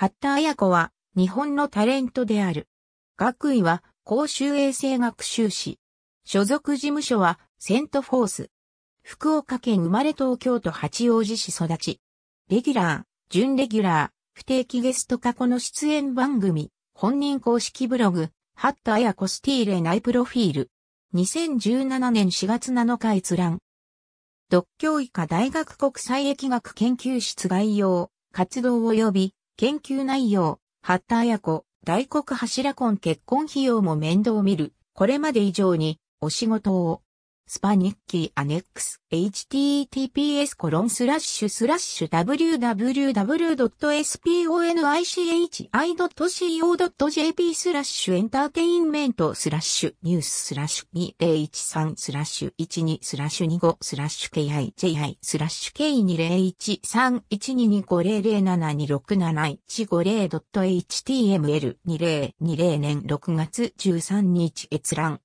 八田ヤ子は日本のタレントである。学位は公衆衛生学修士。所属事務所はセントフォース。福岡県生まれ東京都八王子市育ち。レギュラー、準レギュラー、不定期ゲスト過去の出演番組、本人公式ブログ、ハッタヤ子スティーレナイプロフィール。2017年4月7日閲覧。独協医科大学国際疫学研究室概要、活動及び研究内容、八田綾子、大黒柱婚結婚費用も面倒見る、これまで以上にお仕事をスパニッキーアネックス https コロンスラッシュスラッシュ www.sponichi.co.jp スラッシュエンターテインメントスラッシュニューススラッシュ2013スラッシュ12スラッシュ25スラッシュ KIJI スラッシュ K201312250072671550.html2020 年6月13日閲覧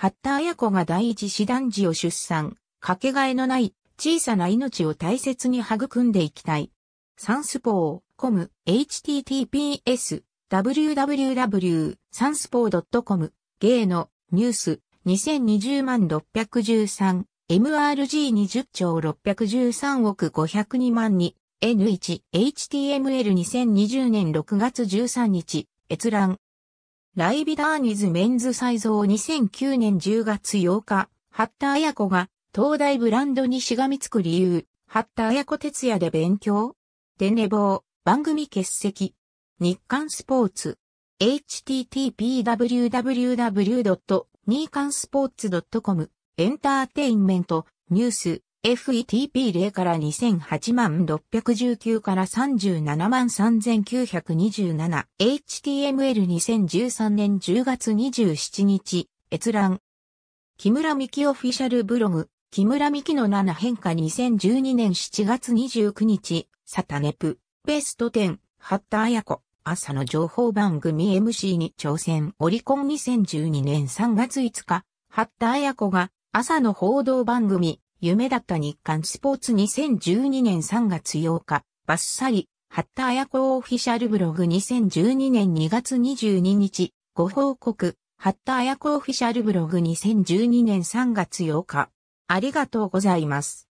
八田ヤ子が第一師団児を出産、かけがえのない小さな命を大切に育んでいきたい。サンスポー、コム、https、www、サンスポー .com、芸の、ニュース、2020万613、MRG20 兆613億502万2、N1、HTML2020 年6月13日、閲覧。ライビダーニズメンズサイズを2009年10月8日、八田綾子が東大ブランドにしがみつく理由、八田綾子哲也で勉強で寝坊、番組欠席。日刊スポーツ。http://www.nikansports.com エンターテインメント、ニュース、FETP 0から2008万619から37万 3927HTML 2013年10月27日閲覧木村美希オフィシャルブログ木村美希の7変化2012年7月29日サタネプベスト10ハッタヤ子朝の情報番組 MC に挑戦オリコン2012年3月5日ハッタヤ子が朝の報道番組夢だった日刊スポーツ2012年3月8日、バッサリ、ハッタヤ子オフィシャルブログ2012年2月22日、ご報告、ハッタヤ子オフィシャルブログ2012年3月8日。ありがとうございます。